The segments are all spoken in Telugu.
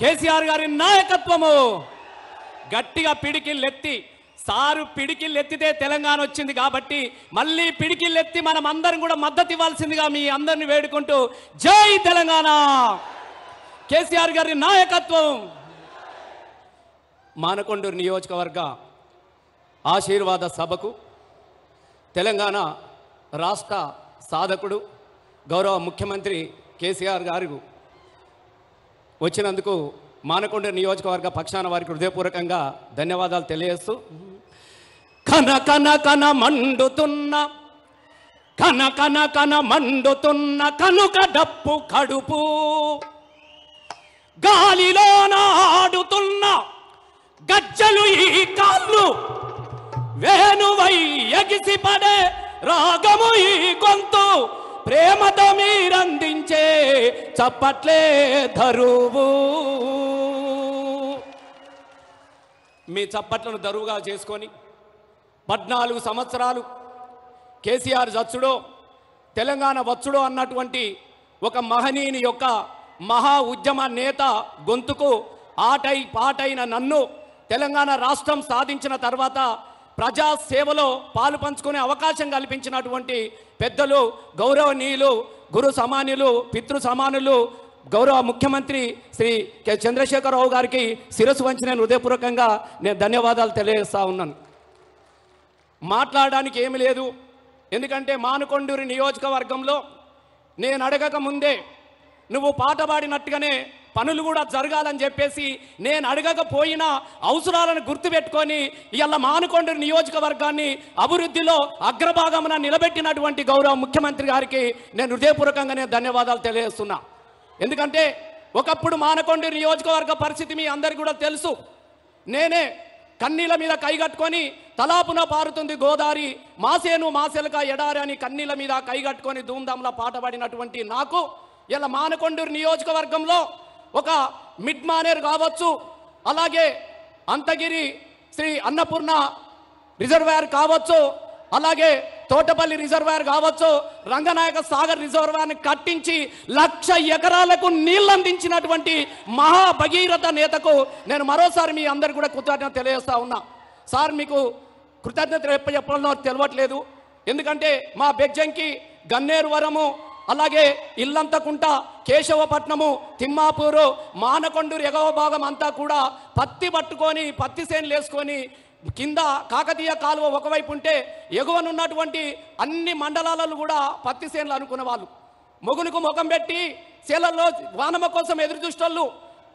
కేసీఆర్ గారి నాయకత్వము గట్టిగా పిడికిల్లెత్తి సారు పిడికిల్లెత్తితే తెలంగాణ వచ్చింది కాబట్టి మళ్ళీ పిడికిల్లెత్తి మనం అందరం కూడా మద్దతు ఇవ్వాల్సిందిగా మీ అందరిని వేడుకుంటూ జై తెలంగాణ కేసీఆర్ గారి నాయకత్వం మానకొండూరు నియోజకవర్గ ఆశీర్వాద సభకు తెలంగాణ రాష్ట్ర సాధకుడు గౌరవ ముఖ్యమంత్రి కేసీఆర్ గారు వచ్చినందుకు మానకొండ నియోజకవర్గ పక్షాన వారికి హృదయపూర్వకంగా ధన్యవాదాలు తెలియజేస్తూ కన కన కన మండుతున్న కన కన కన మండుతున్న కనుక డప్పు కడుపు గాలిలో నాడుతున్న గజ్జలు ఈ కాళ్ళు వేణువై ఎగిసిపడే రాగము ఈ గొంతు ప్రేమతో మీరందించే చప్పట్లే ధరువు మీ చప్పట్లను దరువుగా చేసుకొని పద్నాలుగు సంవత్సరాలు కేసీఆర్ జచ్చుడో తెలంగాణ వచ్చుడో అన్నటువంటి ఒక మహనీయుని యొక్క మహా ఉద్యమ నేత గొంతుకు ఆటై పాటైన నన్ను తెలంగాణ రాష్ట్రం సాధించిన తర్వాత ప్రజా సేవలో పాలు పంచుకునే అవకాశం కల్పించినటువంటి పెద్దలు గౌరవనీయులు గురు సమానులు పితృ సమానులు గౌరవ ముఖ్యమంత్రి శ్రీ కె చంద్రశేఖరరావు గారికి శిరస్సు వంచి నేను హృదయపూర్వకంగా నేను ధన్యవాదాలు తెలియజేస్తా ఉన్నాను మాట్లాడడానికి ఏమి లేదు ఎందుకంటే మానుకొండూరి నియోజకవర్గంలో నేను అడగక ముందే నువ్వు పాట పాడినట్టుగానే పనులు కూడా జరగాలని చెప్పేసి నేను అడగకపోయినా అవసరాలను గుర్తుపెట్టుకొని ఇలా మానుకొండ నియోజకవర్గాన్ని అభివృద్ధిలో అగ్రభాగమున నిలబెట్టినటువంటి గౌరవ ముఖ్యమంత్రి గారికి నేను హృదయపూర్వకంగా నేను ధన్యవాదాలు తెలియజేస్తున్నా ఎందుకంటే ఒకప్పుడు మానకొండ నియోజకవర్గ పరిస్థితి మీ అందరికీ కూడా తెలుసు నేనే కన్నీల మీద కైగట్టుకొని తలాపున పారుతుంది గోదావరి మాసేను మాసేలుగా ఎడారి అని కన్నీల మీద కైగట్టుకొని ధూమ్ధాంలా పాటపడినటువంటి నాకు ఇలా మానకొండూరు నియోజకవర్గంలో ఒక మిడ్ మానేర్ కావచ్చు అలాగే అంతగిరి శ్రీ అన్నపూర్ణ రిజర్వాయర్ కావచ్చు అలాగే తోటపల్లి రిజర్వాయర్ కావచ్చు రంగనాయక సాగర్ రిజర్వాయర్ని కట్టించి లక్ష ఎకరాలకు నీళ్ళందించినటువంటి మహాభగీరథ నేతకు నేను మరోసారి మీ అందరు కూడా కృతజ్ఞత తెలియజేస్తా ఉన్నా సార్ మీకు కృతజ్ఞత చెప్పడంలో తెలియట్లేదు ఎందుకంటే మా బెగ్జంకి గన్నేరు వరము అలాగే ఇల్లంతకుంట కేశవపట్నము తిమ్మాపూరు మానకొండూరు ఎగవ భాగం అంతా కూడా పత్తి పట్టుకొని పత్తి సేనులు వేసుకొని కింద కాకతీయ కాలువ ఒకవైపు ఉంటే ఎగువనున్నటువంటి అన్ని మండలాలలో కూడా పత్తి సేన్లు అనుకున్న వాళ్ళు మొగునుకు ముఖం పెట్టి చేలల్లో వానమ కోసం ఎదురు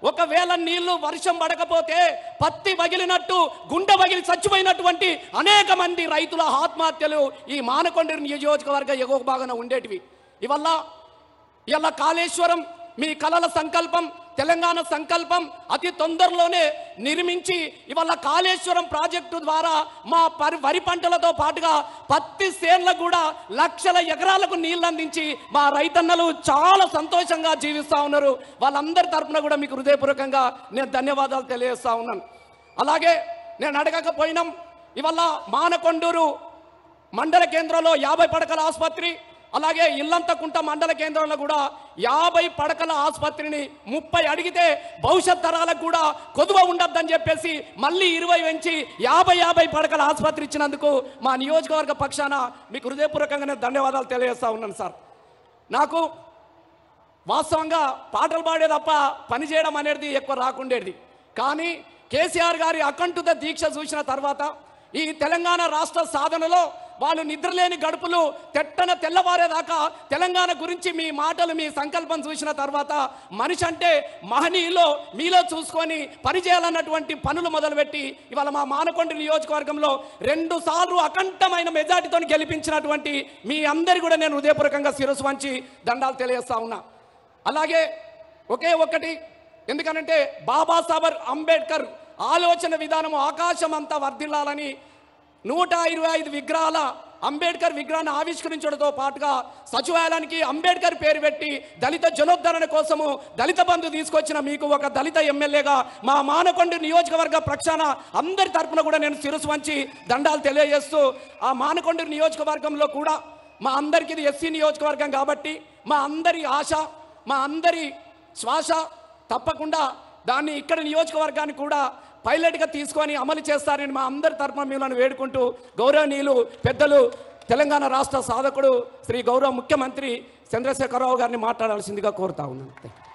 ఒకవేళ నీళ్లు వర్షం పడకపోతే పత్తి వగిలినట్టు గుండె వగిలి చచ్చిపోయినటువంటి అనేక మంది రైతుల ఆత్మహత్యలు ఈ మానకొండ నియోజకవర్గ ఎగువ భాగంలో ఉండేటివి ఇవల్ల ఇవల్ల కాళేశ్వరం మీ కళల సంకల్పం తెలంగాణ సంకల్పం అతి తొందరలోనే నిర్మించి ఇవాళ కాళేశ్వరం ప్రాజెక్టు ద్వారా మా పరి వరి పంటలతో పాటుగా పత్తి సేన్లకు కూడా లక్షల ఎకరాలకు నీళ్ళు అందించి మా రైతన్నలు చాలా సంతోషంగా జీవిస్తూ ఉన్నారు వాళ్ళందరి తరఫున కూడా మీకు హృదయపూర్వకంగా నేను ధన్యవాదాలు తెలియజేస్తా ఉన్నాను అలాగే నేను అడగకపోయినాం ఇవాళ మానకొండూరు మండల కేంద్రంలో యాభై పడకల ఆసుపత్రి అలాగే ఇల్లంతకుంట మండల కేంద్రంలో కూడా యాభై పడకల ఆసుపత్రిని ముప్పై అడిగితే భవిష్యత్ తరాలకు కూడా కొదువ ఉండద్దని చెప్పేసి మళ్ళీ ఇరవై పెంచి యాభై యాభై పడకల ఆసుపత్రి ఇచ్చినందుకు మా నియోజకవర్గ పక్షాన మీకు హృదయపూర్వకంగానే ధన్యవాదాలు తెలియజేస్తా ఉన్నాను సార్ నాకు వాస్తవంగా పాటలు పాడే తప్ప పని చేయడం అనేది ఎక్కువ రాకుండేది కానీ కేసీఆర్ గారి అకంటుత దీక్ష చూసిన తర్వాత ఈ తెలంగాణ రాష్ట్ర సాధనలో వాళ్ళు నిద్రలేని గడుపులు తెట్టన తెల్లవారేదాకా తెలంగాణ గురించి మీ మాటలు మీ సంకల్పం చూసిన తర్వాత మనిషి అంటే మహనీయులో మీలో చూసుకొని పనిచేయాలన్నటువంటి పనులు మొదలుపెట్టి ఇవాళ మా మానకొండ నియోజకవర్గంలో రెండు సార్లు అకంఠమైన మెజార్టీతో గెలిపించినటువంటి మీ అందరి కూడా నేను హృదయపూర్వకంగా శిరస్సు వంచి దండాలు తెలియజేస్తా ఉన్నా అలాగే ఒకే ఒక్కటి ఎందుకనంటే బాబాసాహెబ్ అంబేద్కర్ ఆలోచన విధానం ఆకాశం అంతా వర్ధిల్లాలని నూట ఇరవై ఐదు విగ్రహాల అంబేద్కర్ విగ్రహాన్ని ఆవిష్కరించడంతో పాటుగా సచివాలయానికి అంబేద్కర్ పేరు పెట్టి దళిత జలోద్ధరణ కోసము దళిత బంధు తీసుకొచ్చిన మీకు ఒక దళిత ఎమ్మెల్యేగా మా మానకొండ నియోజకవర్గ ప్రక్షాణ అందరి తరఫున కూడా నేను శిరసు వంచి దండాలు తెలియజేస్తూ ఆ మానకొండ నియోజకవర్గంలో కూడా మా అందరికీ ఇది ఎస్సీ నియోజకవర్గం కాబట్టి మా అందరి ఆశ మా అందరి శ్వాస తప్పకుండా దాన్ని ఇక్కడ నియోజకవర్గాన్ని కూడా పైలట్గా తీసుకొని అమలు చేస్తారని మా అందరి తరఫున మిమ్మల్ని వేడుకుంటూ గౌరవనీయులు పెద్దలు తెలంగాణ రాష్ట్ర సాధకుడు శ్రీ గౌరవ ముఖ్యమంత్రి చంద్రశేఖరరావు గారిని మాట్లాడాల్సిందిగా కోరుతా ఉన్నాను